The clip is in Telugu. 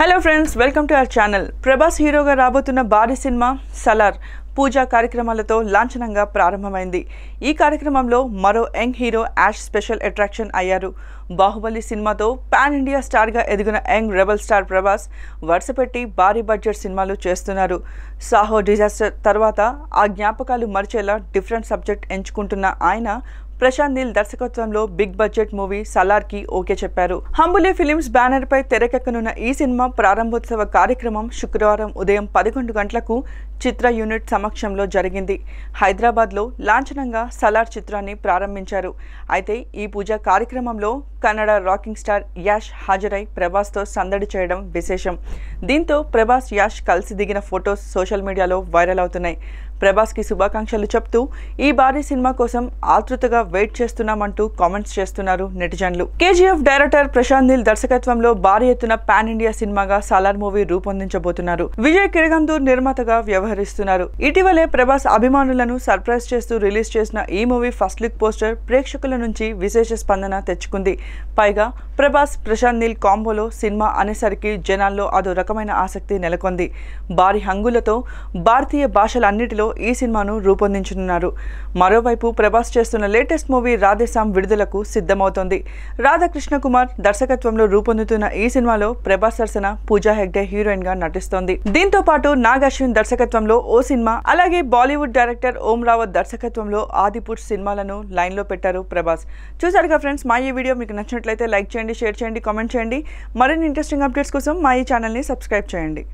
hello friends welcome to our channel Prabhas హీరోగా రాబోతున్న భారీ సినిమా సలార్ పూజా కార్యక్రమాలతో లాంఛనంగా ప్రారంభమైంది ఈ కార్యక్రమంలో మరో young hero Yash special attraction అయ్యారు బాహుబలి సినిమాతో పాన్ ఇండియా స్టార్గా ఎదిగిన యంగ్ రెబల్ స్టార్ ప్రభాస్ వరుసపెట్టి భారీ బడ్జెట్ సినిమాలు చేస్తున్నారు సాహో డిజాస్టర్ తర్వాత ఆ జ్ఞాపకాలు మరిచేలా డిఫరెంట్ సబ్జెక్ట్ ఎంచుకుంటున్న ఆయన ప్రశాంత్ నీల్ దర్శకత్వంలో బిగ్ బడ్జెట్ మూవీ సలార్ కి ఓకే చెప్పారు హంబులే ఫిలిమ్స్ బ్యానర్ పై తెరకెక్కనున్న ఈ సినిమా ప్రారంభోత్సవ కార్యక్రమం శుక్రవారం ఉదయం పదకొండు గంటలకు చిత్ర యూనిట్ సమక్షంలో జరిగింది హైదరాబాద్లో లాంఛనంగా సలార్ చిత్రాన్ని ప్రారంభించారు అయితే ఈ పూజ కార్యక్రమంలో కన్నడ రాకింగ్ స్టార్ యాష్ హాజరై ప్రభాస్తో సందడి చేయడం విశేషం దీంతో ప్రభాస్ యాష్ కలిసి దిగిన ఫొటోస్ సోషల్ మీడియాలో వైరల్ అవుతున్నాయి ప్రభాస్కి శుభాకాంక్షలు చెప్తూ ఈ భారీ సినిమా కోసం ఆతృతగా వెయిట్ చేస్తున్నామంటూ కామెంట్స్ చేస్తున్నారు నెటిజన్లు కేజీఎఫ్ డైరెక్టర్ ప్రశాంత్ నీల్ దర్శకత్వంలో భారీ ఎత్తున పాన్ ఇండియా సినిమాగా సాలార్ మూవీ రూపొందించబోతున్నారు విజయ్ కిరగందూర్ నిర్మాతగా వ్యవహరిస్తున్నారు ఇటీవలే ప్రభాస్ అభిమానులను సర్ప్రైజ్ చేస్తూ రిలీజ్ చేసిన ఈ మూవీ ఫస్ట్ లుక్ పోస్టర్ ప్రేక్షకుల నుంచి విశేష స్పందన తెచ్చుకుంది పైగా ప్రభాస్ ప్రశాంత్ నీల్ కాంబోలో సినిమా అనేసరికి జనాల్లో అదో రకమైన ఆసక్తి నెలకొంది భారీ హంగులతో భారతీయ భాషలన్నిటిలో ఈ సినిమాను రూపొందించనున్నారు మరోవైపు ప్రభాస్ చేస్తున్న లేటెస్ట్ మూవీ రాధేశాం విడుదలకు సిద్ధమవుతోంది రాధాకృష్ణ కుమార్ దర్శకత్వంలో రూపొందుతున్న ఈ సినిమాలో ప్రభాస్ సరసన పూజా హెగ్డే హీరోయిన్ గా నటిస్తోంది దీంతో పాటు నాగశ్విన్ దర్శకత్వంలో ఓ సినిమా అలాగే బాలీవుడ్ డైరెక్టర్ ఓం రావత్ దర్శకత్వంలో ఆదిపుట్ సినిమాలను లైన్లో పెట్టారు ప్రభాస్ చూసారుగా ఫ్రెండ్స్ మా ఈ వీడియో మీకు నచ్చినట్లయితే లైక్ చేయండి షేర్ చేయండి కామెంట్ చేయండి మరిన్ని ఇంట్రెస్టింగ్ అప్డేట్స్ కోసం మా ఈ ఛానల్ని సబ్స్క్రైబ్ చేయండి